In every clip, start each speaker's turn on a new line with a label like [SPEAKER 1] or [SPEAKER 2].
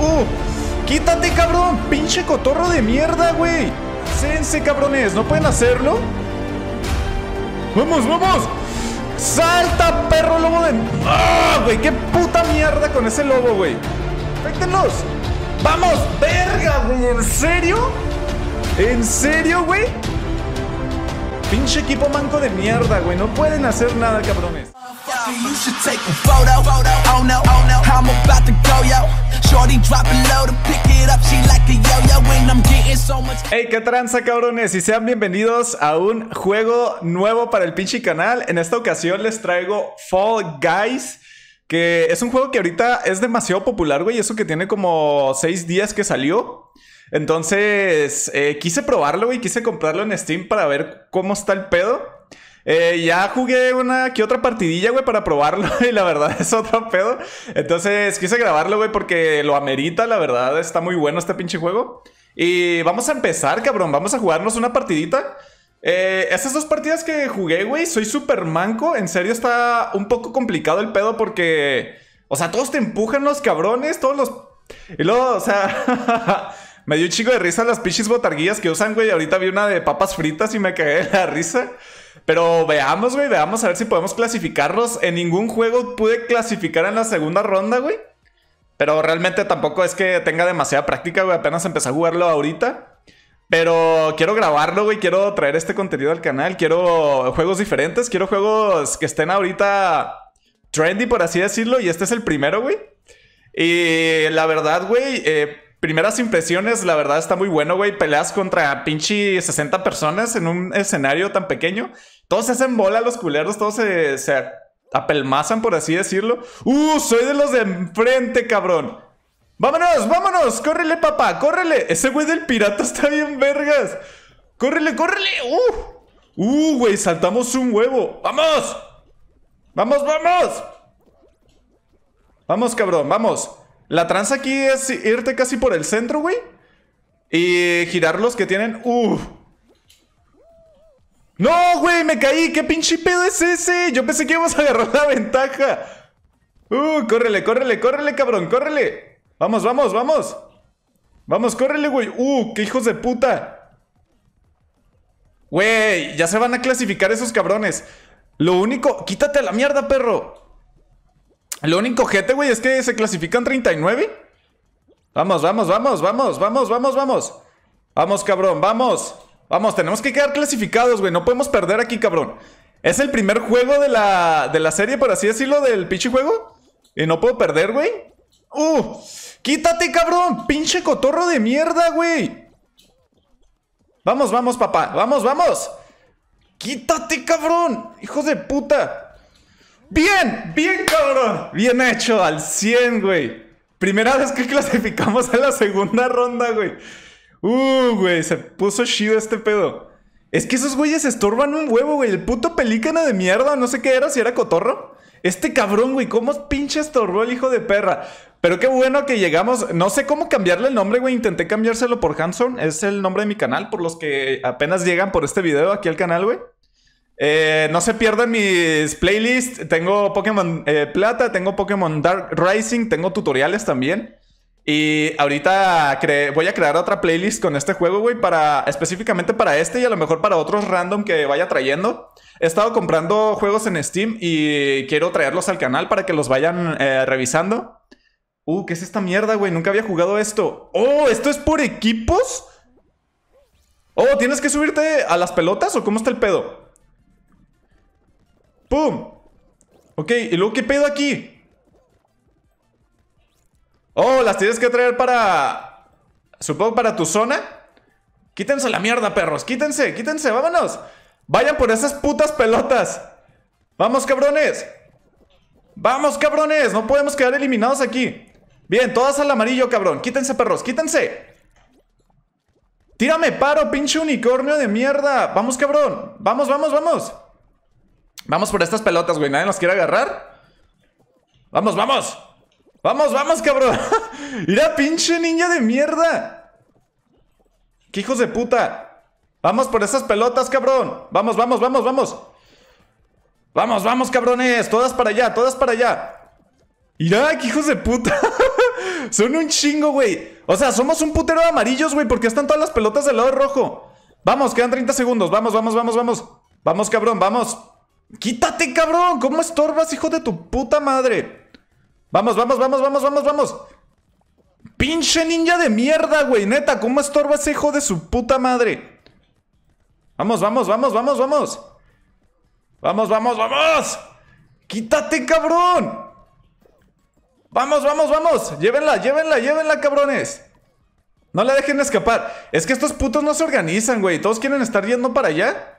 [SPEAKER 1] Uh, ¡Quítate, cabrón! ¡Pinche cotorro de mierda, güey! ¡Sense, cabrones! ¿No pueden hacerlo? ¡Vamos, vamos! ¡Salta, perro lobo de... ¡Ah, güey! ¡Qué puta mierda con ese lobo, güey! ¡Afectenlos! ¡Vamos! ¡Verga, güey! ¿En serio? ¿En serio, güey? Pinche equipo manco de mierda, güey. No pueden hacer nada, cabrones. Hey, qué tranza, cabrones, y sean bienvenidos a un juego nuevo para el pinche canal. En esta ocasión les traigo Fall Guys. Que es un juego que ahorita es demasiado popular, güey. Eso que tiene como seis días que salió. Entonces, eh, quise probarlo, güey. Quise comprarlo en Steam para ver cómo está el pedo. Eh, ya jugué una que otra partidilla, güey, para probarlo. Y la verdad es otro pedo. Entonces quise grabarlo, güey, porque lo amerita. La verdad está muy bueno este pinche juego. Y vamos a empezar, cabrón. Vamos a jugarnos una partidita. Eh, esas dos partidas que jugué, güey, soy súper manco. En serio está un poco complicado el pedo porque... O sea, todos te empujan los cabrones, todos los... Y luego, o sea... me dio un chico de risa las pinches botarguillas que usan, güey. Ahorita vi una de papas fritas y me cagué la risa. Pero veamos, güey, veamos a ver si podemos clasificarlos. En ningún juego pude clasificar en la segunda ronda, güey. Pero realmente tampoco es que tenga demasiada práctica, güey. Apenas empecé a jugarlo ahorita. Pero quiero grabarlo, güey. Quiero traer este contenido al canal. Quiero juegos diferentes. Quiero juegos que estén ahorita trendy, por así decirlo. Y este es el primero, güey. Y la verdad, güey, eh, primeras impresiones, la verdad está muy bueno, güey. Peleas contra pinche 60 personas en un escenario tan pequeño. Todos se hacen bola los culeros, todos se, se apelmazan, por así decirlo. ¡Uh! Soy de los de enfrente, cabrón. ¡Vámonos, vámonos! ¡Córrele, papá! ¡Córrele! Ese güey del pirata está bien vergas. ¡Córrele, córrele! ¡Uh! ¡Uh, güey! Saltamos un huevo. ¡Vamos! ¡Vamos, vamos! Vamos, cabrón, vamos. La tranza aquí es irte casi por el centro, güey. Y girar los que tienen... ¡Uf! Uh. ¡No, güey! ¡Me caí! ¿Qué pinche pedo es ese? Yo pensé que íbamos a agarrar la ventaja. ¡Uh! ¡Córrele, córrele, córrele, cabrón! ¡Córrele! ¡Vamos, vamos, vamos! ¡Vamos, córrele, güey! ¡Uh! ¡Qué hijos de puta! Güey, ya se van a clasificar esos cabrones. Lo único... ¡Quítate a la mierda, perro! Lo único gente, güey, es que se clasifican 39. Vamos, vamos, vamos, vamos, vamos, vamos, vamos. Vamos, cabrón, vamos. Vamos, tenemos que quedar clasificados, güey. No podemos perder aquí, cabrón. Es el primer juego de la, de la serie, por así decirlo, del pinche juego. Y no puedo perder, güey. ¡Uh! ¡Quítate, cabrón! ¡Pinche cotorro de mierda, güey! Vamos, vamos, papá. Vamos, vamos. ¡Quítate, cabrón! hijos de puta! Bien, bien cabrón. Bien hecho, al 100, güey. Primera vez que clasificamos a la segunda ronda, güey. Uh, güey, se puso chido este pedo. Es que esos güeyes estorban un huevo, güey. El puto pelícano de mierda, no sé qué era, si era cotorro. Este cabrón, güey, cómo pinche estorbó el hijo de perra. Pero qué bueno que llegamos. No sé cómo cambiarle el nombre, güey. Intenté cambiárselo por Hanson. Es el nombre de mi canal, por los que apenas llegan por este video aquí al canal, güey. Eh, no se pierdan mis playlists. Tengo Pokémon eh, Plata, tengo Pokémon Dark Rising, tengo tutoriales también. Y ahorita voy a crear otra playlist con este juego, güey, para específicamente para este y a lo mejor para otros random que vaya trayendo. He estado comprando juegos en Steam y quiero traerlos al canal para que los vayan eh, revisando. Uh, ¿qué es esta mierda, güey? Nunca había jugado esto. ¡Oh, esto es por equipos! Oh, ¿tienes que subirte a las pelotas o cómo está el pedo? ¡Pum! Ok, ¿y luego qué pedo aquí? Oh, las tienes que traer para... Supongo para tu zona. Quítense la mierda, perros. Quítense, quítense, vámonos. Vayan por esas putas pelotas. Vamos, cabrones. Vamos, cabrones. No podemos quedar eliminados aquí. Bien, todas al amarillo, cabrón. Quítense, perros. Quítense. Tírame paro, pinche unicornio de mierda. Vamos, cabrón. Vamos, vamos, vamos. Vamos por estas pelotas, güey. Nadie nos quiere agarrar. Vamos, vamos. Vamos, vamos, cabrón. ¡Ira, pinche niña de mierda. ¡Qué hijos de puta! Vamos por esas pelotas, cabrón. Vamos, vamos, vamos, vamos. Vamos, vamos, cabrones. Todas para allá, todas para allá. ¡Irá qué hijos de puta. Son un chingo, güey. O sea, somos un putero de amarillos, güey, porque están todas las pelotas del lado rojo. Vamos, quedan 30 segundos. Vamos, vamos, vamos, vamos. Vamos, cabrón, vamos. ¡Quítate, cabrón! ¿Cómo estorbas, hijo de tu puta madre? Vamos, vamos, vamos, vamos, vamos, vamos. ¡Pinche ninja de mierda, güey! Neta, ¿cómo estorbas, hijo de su puta madre? Vamos, vamos, vamos, vamos, vamos. Vamos, vamos, vamos. ¡Quítate, cabrón! Vamos, vamos, vamos. Llévenla, llévenla, llévenla, cabrones. No la dejen escapar. Es que estos putos no se organizan, güey. Todos quieren estar yendo para allá.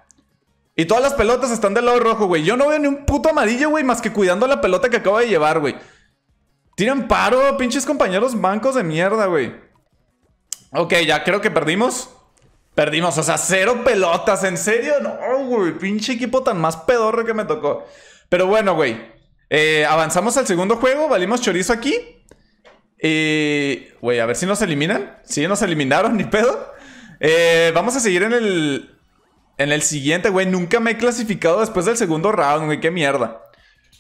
[SPEAKER 1] Y todas las pelotas están del lado rojo, güey. Yo no veo ni un puto amarillo, güey, más que cuidando la pelota que acaba de llevar, güey. Tienen paro, pinches compañeros bancos de mierda, güey. Ok, ya creo que perdimos. Perdimos, o sea, cero pelotas, en serio. No, güey, pinche equipo tan más pedorro que me tocó. Pero bueno, güey. Eh, avanzamos al segundo juego, valimos chorizo aquí. Y, eh, güey, a ver si nos eliminan. Si sí, nos eliminaron, ni pedo. Eh, vamos a seguir en el, en el siguiente, güey. Nunca me he clasificado después del segundo round, güey. Qué mierda.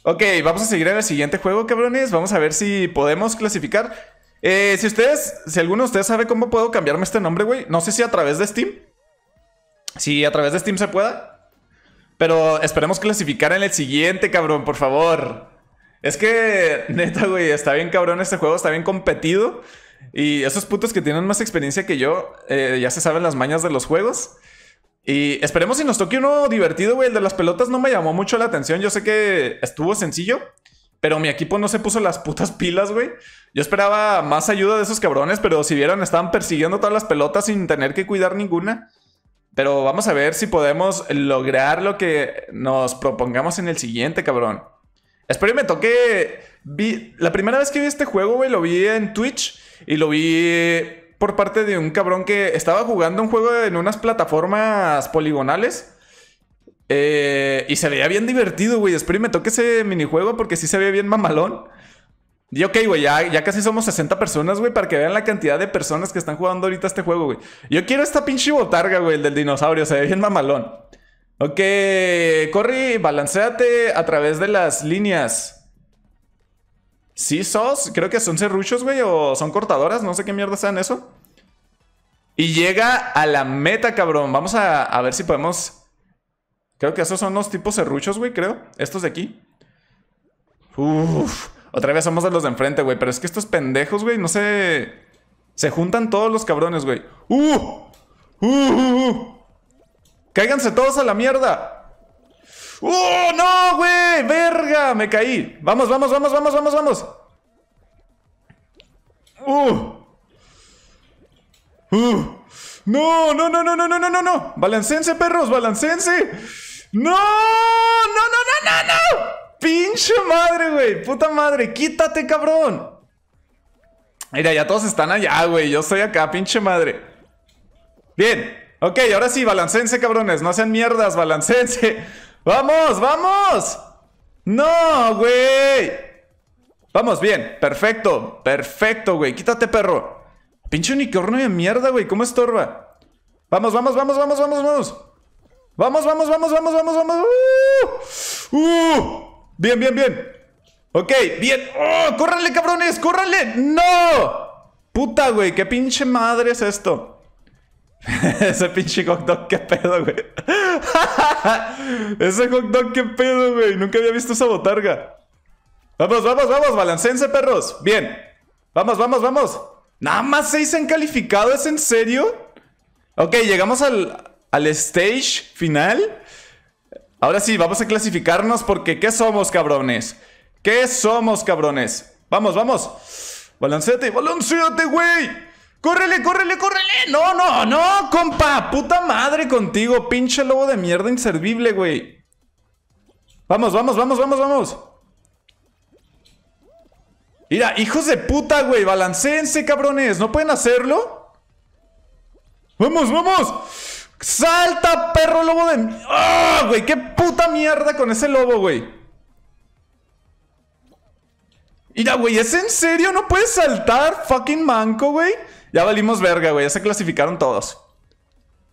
[SPEAKER 1] Ok, vamos a seguir en el siguiente juego, cabrones. Vamos a ver si podemos clasificar. Eh, si ustedes, si alguno de ustedes sabe cómo puedo cambiarme este nombre, güey. No sé si a través de Steam. Si a través de Steam se pueda. Pero esperemos clasificar en el siguiente, cabrón, por favor. Es que, neta, güey, está bien cabrón este juego, está bien competido. Y esos putos que tienen más experiencia que yo eh, ya se saben las mañas de los juegos. Y esperemos si nos toque uno divertido, güey. El de las pelotas no me llamó mucho la atención. Yo sé que estuvo sencillo, pero mi equipo no se puso las putas pilas, güey. Yo esperaba más ayuda de esos cabrones, pero si vieron, estaban persiguiendo todas las pelotas sin tener que cuidar ninguna. Pero vamos a ver si podemos lograr lo que nos propongamos en el siguiente, cabrón. Espero y me toque... Vi... La primera vez que vi este juego, güey, lo vi en Twitch y lo vi por parte de un cabrón que estaba jugando un juego en unas plataformas poligonales. Eh, y se veía bien divertido, güey. Después me toque ese minijuego porque sí se veía bien mamalón. Y ok, güey, ya, ya, casi somos 60 personas, güey, para que vean la cantidad de personas que están jugando ahorita este juego, güey. Yo quiero esta pinche botarga, güey, el del dinosaurio, se ve bien mamalón. Ok, Corri, balanceate a través de las líneas. Sí, sos, creo que son serruchos, güey, o son cortadoras, no sé qué mierda sean eso. Y llega a la meta, cabrón. Vamos a, ver si podemos. Creo que esos son los tipos serruchos, güey, creo. Estos de aquí. Uf. Otra vez somos de los de enfrente, güey. Pero es que estos pendejos, güey, no sé Se juntan todos los cabrones, güey. ¡Uh! ¡Uh! uh! uh! cáiganse todos a la mierda! ¡Oh, no, güey! ¡Verga! Me caí. Vamos, vamos, vamos, vamos, vamos, vamos. ¡Uh! ¡Uh! ¡No, no, no, no, no, no, no, no, no! ¡Balancense, perros! ¡Balancense! ¡No! ¡No, no, no, no, no! ¡Pinche madre, güey! ¡Puta madre! ¡Quítate, cabrón! Mira, ya todos están allá, güey. Yo estoy acá, pinche madre. Bien. Ok, ahora sí, balancense, cabrones. No sean mierdas, balancense. ¡Vamos, vamos! ¡No, güey! Vamos, bien. Perfecto, perfecto, güey. Quítate, perro. Pinche unicornio de mierda, güey. ¿Cómo estorba? Vamos, vamos, vamos, vamos, vamos, vamos. Vamos, vamos, vamos, vamos, vamos, vamos. ¡Uh! ¡Uh! Bien, bien, bien. Ok, bien. ¡Oh! ¡Córrale, cabrones! córranle ¡No! Puta, güey. ¿Qué pinche madre es esto? Ese pinche hot dog, qué pedo, güey. Ese hot dog, qué pedo, güey. Nunca había visto esa botarga. Vamos, vamos, vamos, balancense, perros. Bien. Vamos, vamos, vamos. Nada más seis han calificado, ¿es en serio? Ok, llegamos al, al stage final. Ahora sí, vamos a clasificarnos porque ¿qué somos, cabrones? ¿Qué somos, cabrones? Vamos, vamos. Balanceate, balanceate, güey. ¡Córrele, córrele, córrele! ¡No, no, no, compa! ¡Puta madre contigo! ¡Pinche lobo de mierda inservible, güey! ¡Vamos, vamos, vamos, vamos, vamos! Mira, hijos de puta, güey. Balanceense, cabrones. ¿No pueden hacerlo? ¡Vamos, vamos! ¡Salta, perro lobo de... ¡Ah, güey! ¡Qué puta mierda con ese lobo, güey! Mira, güey, ¿es en serio? ¿No puedes saltar, fucking manco, güey? Ya valimos verga, güey. Ya se clasificaron todos.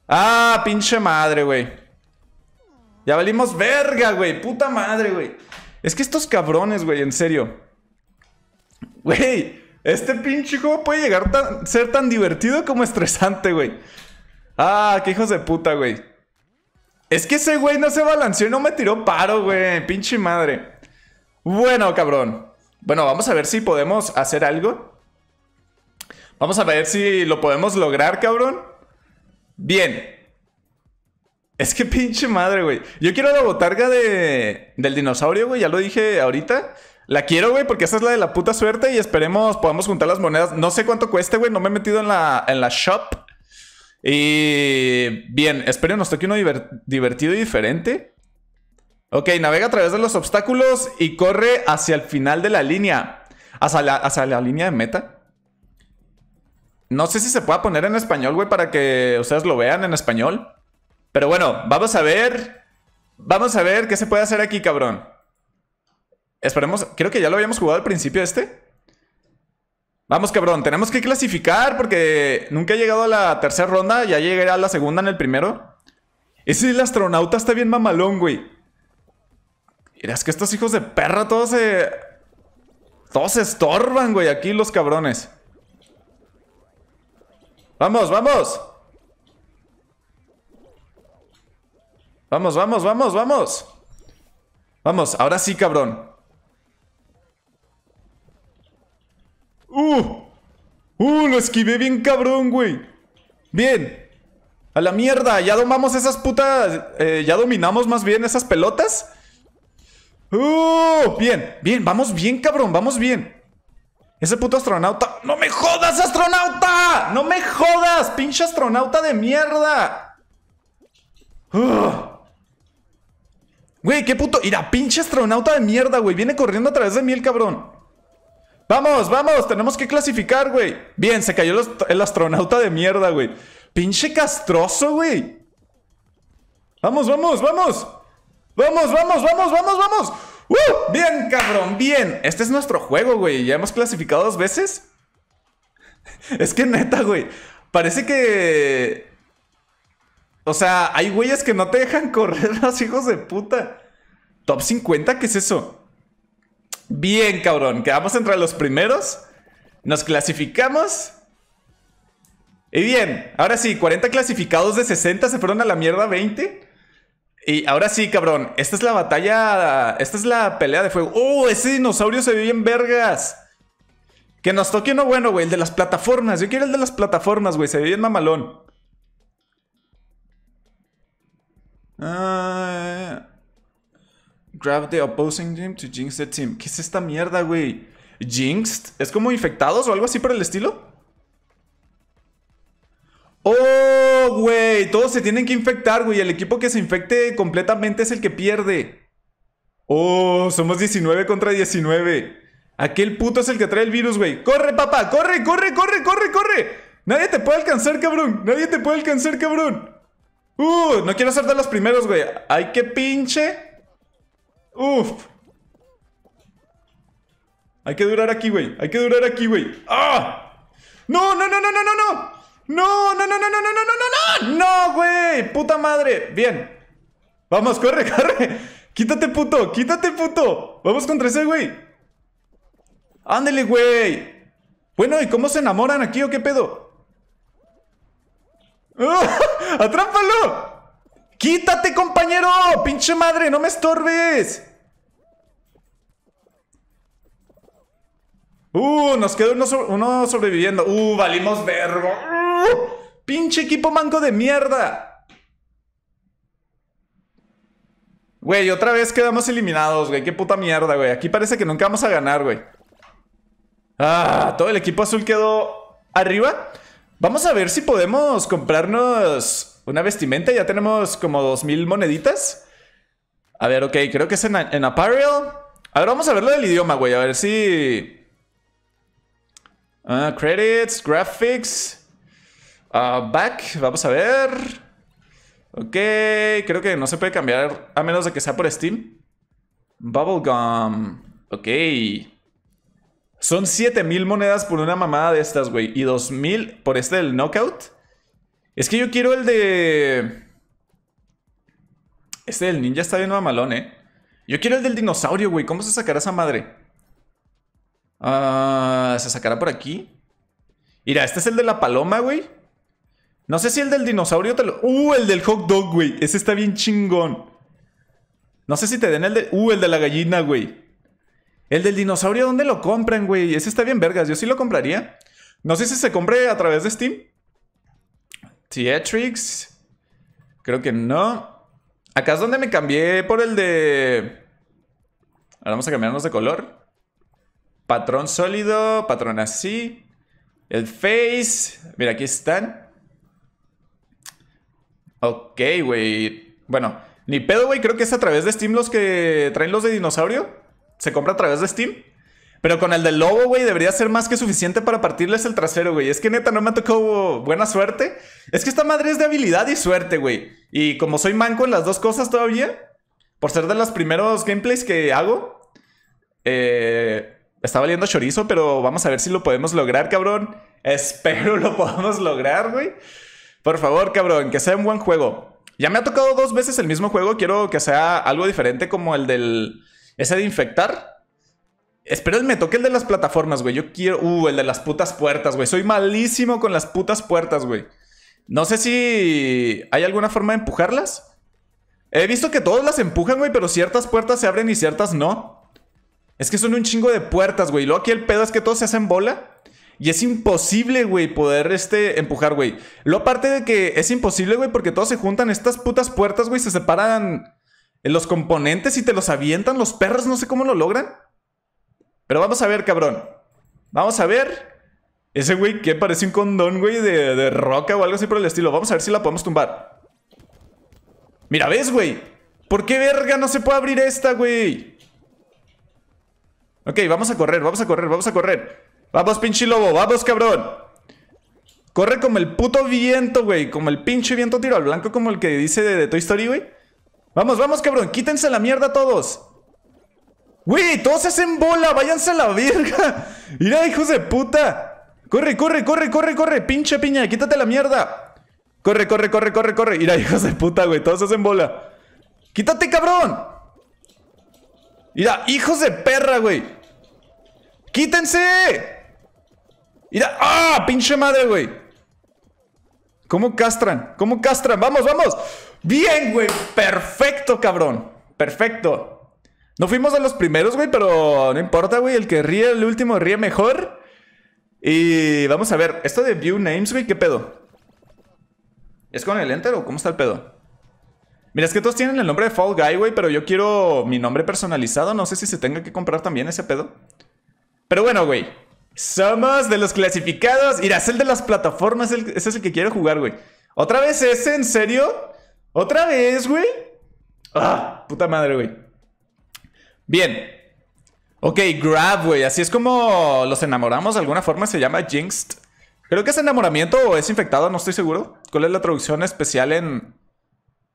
[SPEAKER 1] Ah, pinche madre, güey. Ya valimos verga, güey. Puta madre, güey. Es que estos cabrones, güey, en serio. Güey, este pinche juego puede llegar a ser tan divertido como estresante, güey. Ah, qué hijos de puta, güey. Es que ese güey no se balanceó y no me tiró paro, güey. Pinche madre. Bueno, cabrón. Bueno, vamos a ver si podemos hacer algo. Vamos a ver si lo podemos lograr, cabrón. Bien. Es que pinche madre, güey. Yo quiero la botarga de, del dinosaurio, güey. Ya lo dije ahorita. La quiero, güey, porque esa es la de la puta suerte y esperemos podamos juntar las monedas. No sé cuánto cueste, güey. No me he metido en la, en la shop. Y bien, espero nos toque uno divertido y diferente. Ok, navega a través de los obstáculos y corre hacia el final de la línea. la, hacia la línea de meta. No sé si se pueda poner en español, güey, para que ustedes lo vean en español. Pero bueno, vamos a ver. Vamos a ver qué se puede hacer aquí, cabrón. Esperemos. Creo que ya lo habíamos jugado al principio este. Vamos, cabrón. Tenemos que clasificar porque nunca he llegado a la tercera ronda. Ya llegué a la segunda en el primero. Ese el astronauta está bien mamalón, güey. Mira, es que estos hijos de perra todos se... Todos se estorban, güey. Aquí los cabrones. Vamos, vamos. Vamos, vamos, vamos, vamos. Vamos, ahora sí, cabrón. ¡Uh! ¡Uh! Lo esquivé bien cabrón, güey. Bien. A la mierda. Ya domamos esas putas... Eh, ya dominamos más bien esas pelotas. ¡Uh! Bien, bien. Vamos bien, cabrón. Vamos bien. Ese puto astronauta. ¡No me jodas, astronauta! ¡No me jodas! ¡Pinche astronauta de mierda! Güey, qué puto. Mira, pinche astronauta de mierda, güey. Viene corriendo a través de mí el cabrón. Vamos, vamos, tenemos que clasificar, güey. Bien, se cayó el, astronauta de mierda, güey. Pinche castroso, güey. Vamos, vamos, vamos. Vamos, vamos, vamos, vamos, vamos. ¡Uh! Bien, cabrón, bien. Este es nuestro juego, güey. Ya hemos clasificado dos veces. es que neta, güey. Parece que... O sea, hay güeyes que no te dejan correr los hijos de puta. Top 50, ¿qué es eso? Bien, cabrón. Quedamos entre los primeros. Nos clasificamos. Y bien, ahora sí, 40 clasificados de 60 se fueron a la mierda 20. Y ahora sí, cabrón. Esta es la batalla. Esta es la pelea de fuego. ¡Oh! Ese dinosaurio se ve bien vergas. Que nos toque uno bueno, güey. El de las plataformas. Yo quiero el de las plataformas, güey. Se ve bien mamalón. Ah. grab the opposing team to jinx the team. ¿Qué es esta mierda, güey? ¿Jinxed? ¿Es como infectados o algo así por el estilo? ¡Oh! güey. Todos se tienen que infectar, güey. El equipo que se infecte completamente es el que pierde. Oh, somos 19 contra 19. Aquel puto es el que trae el virus, güey. ¡Corre, papá! ¡Corre, corre, corre, corre, corre! ¡Nadie te puede alcanzar, cabrón! ¡Nadie te puede alcanzar, cabrón! ¡Uh! No quiero ser de los primeros, güey. ¡Ay, qué pinche! ¡Uf! Hay que durar aquí, güey. Hay que durar aquí, güey. ¡Ah! ¡No, no, no, no, no, no, no! ¡No, no, no, no, no, no, no, no, no! ¡No, güey! ¡Puta madre! Bien. Vamos, corre, corre. Quítate, puto. Quítate, puto. Vamos contra ese, güey. Ándele, güey. Bueno, ¿y cómo se enamoran aquí o qué pedo? ¡Atrápalo! ¡Quítate, compañero! ¡Pinche madre! ¡No me estorbes! ¡Uh! Nos quedó uno, uno sobreviviendo. ¡Uh! ¡Valimos verbo! Pinche equipo manco de mierda. Güey, otra vez quedamos eliminados, güey. Qué puta mierda, güey. Aquí parece que nunca vamos a ganar, güey. Ah, todo el equipo azul quedó arriba. Vamos a ver si podemos comprarnos una vestimenta. Ya tenemos como 2000 moneditas. A ver, ok, creo que es en, apparel. A ver, vamos a ver lo del idioma, güey. A ver si... Ah, credits, graphics... Ah, back, vamos a ver. Ok, creo que no se puede cambiar a menos de que sea por Steam. Bubblegum. Ok. Son 7000 monedas por una mamada de estas, güey. Y 2000 por este del knockout. Es que yo quiero el de. Este del ninja está bien mamalón, eh. Yo quiero el del dinosaurio, güey. ¿Cómo se sacará esa madre? Ah, se sacará por aquí. Mira, este es el de la paloma, güey. No sé si el del dinosaurio te lo... ¡Uh, el del hot dog, güey! Ese está bien chingón. No sé si te den el de... ¡Uh, el de la gallina, güey! El del dinosaurio, ¿dónde lo compran, güey? Ese está bien vergas. Yo sí lo compraría. No sé si se compre a través de Steam. Theatrix. Creo que no. Acá es donde me cambié por el de... Ahora vamos a cambiarnos de color. Patrón sólido, patrón así. El face. Mira, aquí están. Ok, güey. Bueno, ni pedo, güey. Creo que es a través de Steam los que traen los de dinosaurio. Se compra a través de Steam. Pero con el del lobo, güey, debería ser más que suficiente para partirles el trasero, güey. Es que neta no me ha tocado buena suerte. Es que esta madre es de habilidad y suerte, güey. Y como soy manco en las dos cosas todavía, por ser de los primeros gameplays que hago, eh, está valiendo chorizo, pero vamos a ver si lo podemos lograr, cabrón. Espero lo podamos lograr, güey. Por favor, cabrón, que sea un buen juego. Ya me ha tocado dos veces el mismo juego. Quiero que sea algo diferente como el del... Ese de infectar. Espero me toque el de las plataformas, güey. Yo quiero... Uh, el de las putas puertas, güey. Soy malísimo con las putas puertas, güey. No sé si hay alguna forma de empujarlas. He visto que todos las empujan, güey, pero ciertas puertas se abren y ciertas no. Es que son un chingo de puertas, güey. Luego aquí el pedo es que todos se hacen bola. Y es imposible, güey, poder este, empujar, güey. Lo aparte de que es imposible, güey, porque todos se juntan, estas putas puertas, güey, se separan en los componentes y te los avientan los perros, no sé cómo lo logran. Pero vamos a ver, cabrón. Vamos a ver. Ese güey que parece un condón, güey, de, de roca o algo así por el estilo. Vamos a ver si la podemos tumbar. Mira, ¿ves, güey? ¿Por qué verga no se puede abrir esta, güey? Ok, vamos a correr, vamos a correr, vamos a correr. Vamos, pinche lobo, vamos, cabrón. Corre como el puto viento, güey. Como el pinche viento tiro al blanco, como el que dice de, Toy Story, güey. Vamos, vamos, cabrón. Quítense la mierda todos. Güey, todos hacen bola. Váyanse a la verga. Mira, hijos de puta. Corre, corre, corre, corre, corre. Pinche piña, quítate la mierda. Corre, corre, corre, corre, corre. Mira, hijos de puta, güey. Todos hacen bola. Quítate, cabrón. ¡Irá, hijos de perra, güey. Quítense. ¡Ah! ¡Pinche madre, güey! ¿Cómo castran? ¿Cómo castran? ¡Vamos, vamos! ¡Bien, güey! ¡Perfecto, cabrón! ¡Perfecto! No fuimos a los primeros, güey, pero no importa, güey. El que ríe, el último ríe mejor. Y vamos a ver. Esto de View Names, güey, ¿qué pedo? ¿Es con el Enter o cómo está el pedo? Mira, es que todos tienen el nombre de Fall Guy, güey, pero yo quiero mi nombre personalizado. No sé si se tenga que comprar también ese pedo. Pero bueno, güey. Somos de los clasificados. Mira, es el de las plataformas. Ese es el que quiero jugar, güey. ¿Otra vez ese? ¿En serio? ¿Otra vez, güey? Ah, puta madre, güey. Bien. Ok, grab, güey. Así es como los enamoramos. De alguna forma se llama jinxed. Creo que es enamoramiento o es infectado, no estoy seguro. ¿Cuál es la traducción especial en...?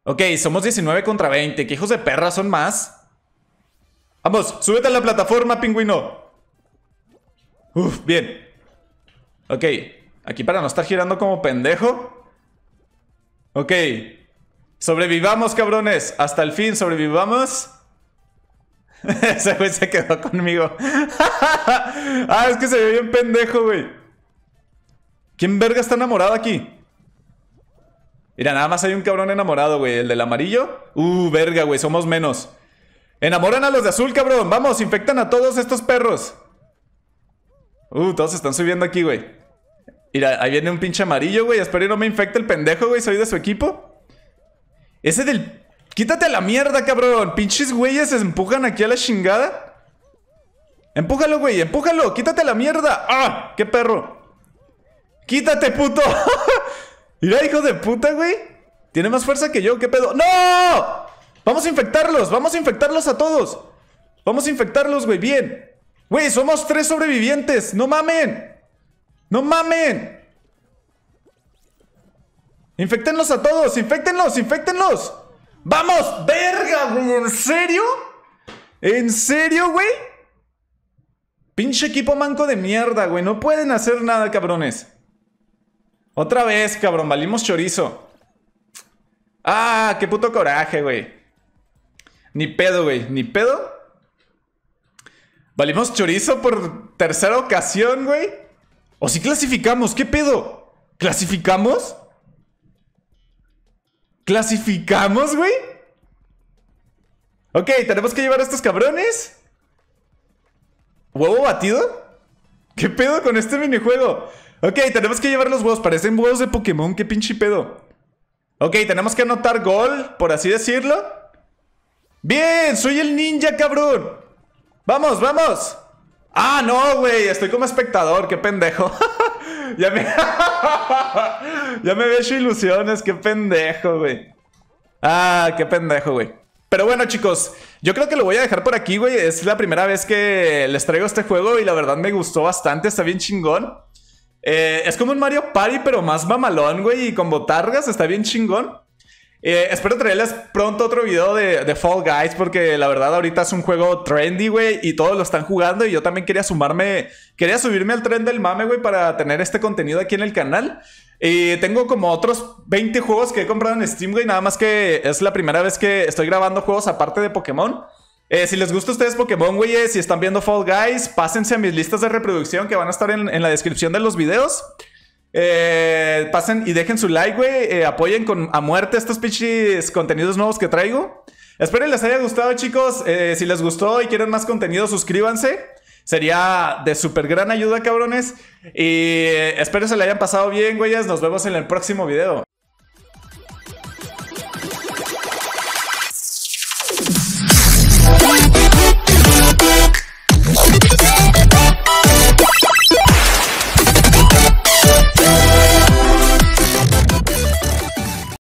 [SPEAKER 1] Ok, somos 19 contra 20. ¿Qué hijos de perra son más? Vamos, súbete a la plataforma, pingüino. Uf, bien. Ok. Aquí para no estar girando como pendejo. Ok. Sobrevivamos, cabrones. Hasta el fin, sobrevivamos. Ese güey se quedó conmigo. ah, es que se ve bien pendejo, güey. ¿Quién verga está enamorado aquí? Mira, nada más hay un cabrón enamorado, güey. El del amarillo. Uh, verga, güey. Somos menos. Enamoran a los de azul, cabrón. Vamos, infectan a todos estos perros. Uh, todos están subiendo aquí, güey. Mira, ahí viene un pinche amarillo, güey. Espero que no me infecte el pendejo, güey. Soy de su equipo. Ese del... Quítate la mierda, cabrón. Pinches güeyes se empujan aquí a la chingada. Empújalo, güey. Empújalo. Quítate la mierda. ¡Ah! ¡Qué perro! ¡Quítate, puto! Mira, hijo de puta, güey. Tiene más fuerza que yo. ¿Qué pedo? ¡No! Vamos a infectarlos. Vamos a infectarlos a todos. Vamos a infectarlos, güey. Bien. Güey, somos tres sobrevivientes. ¡No mamen! ¡No mamen! ¡Infectenlos a todos! ¡Infectenlos! ¡Infectenlos! ¡Vamos! ¡Verga, güey! ¿En serio? ¿En serio, güey? Pinche equipo manco de mierda, güey. No pueden hacer nada, cabrones. Otra vez, cabrón. Valimos chorizo. Ah, qué puto coraje, güey. Ni pedo, güey. Ni pedo. ¿Valimos chorizo por tercera ocasión, güey? ¿O si clasificamos? ¿Qué pedo? ¿Clasificamos? ¿Clasificamos, güey? Ok, tenemos que llevar a estos cabrones. ¿Huevo batido? ¿Qué pedo con este minijuego? Ok, tenemos que llevar los huevos. Parecen huevos de Pokémon. ¿Qué pinche pedo? Ok, tenemos que anotar gol, por así decirlo. ¡Bien! ¡Soy el ninja, cabrón! ¡Vamos, vamos! ¡Ah, no, güey! Estoy como espectador, qué pendejo. ya me... ya me había hecho ilusiones, qué pendejo, güey. Ah, qué pendejo, güey. Pero bueno, chicos, yo creo que lo voy a dejar por aquí, güey. Es la primera vez que les traigo este juego y la verdad me gustó bastante, está bien chingón. Eh, es como un Mario Party, pero más mamalón, güey, y con botargas, está bien chingón. Eh, espero traerles pronto otro video de, Fall Guys porque la verdad ahorita es un juego trendy, güey, y todos lo están jugando y yo también quería sumarme, quería subirme al tren del mame, güey, para tener este contenido aquí en el canal. Y tengo como otros 20 juegos que he comprado en Steam, güey, nada más que es la primera vez que estoy grabando juegos aparte de Pokémon. Eh, si les gusta a ustedes Pokémon, güey, eh, si están viendo Fall Guys, pásense a mis listas de reproducción que van a estar en la descripción de los videos. Eh, pasen y dejen su like, güey. Eh, apoyen con, a muerte estos pinches contenidos nuevos que traigo. Espero les haya gustado, chicos. Eh, si les gustó y quieren más contenido, suscríbanse. Sería de súper gran ayuda, cabrones. Y espero se le hayan pasado bien, güeyes. Nos vemos en el próximo video.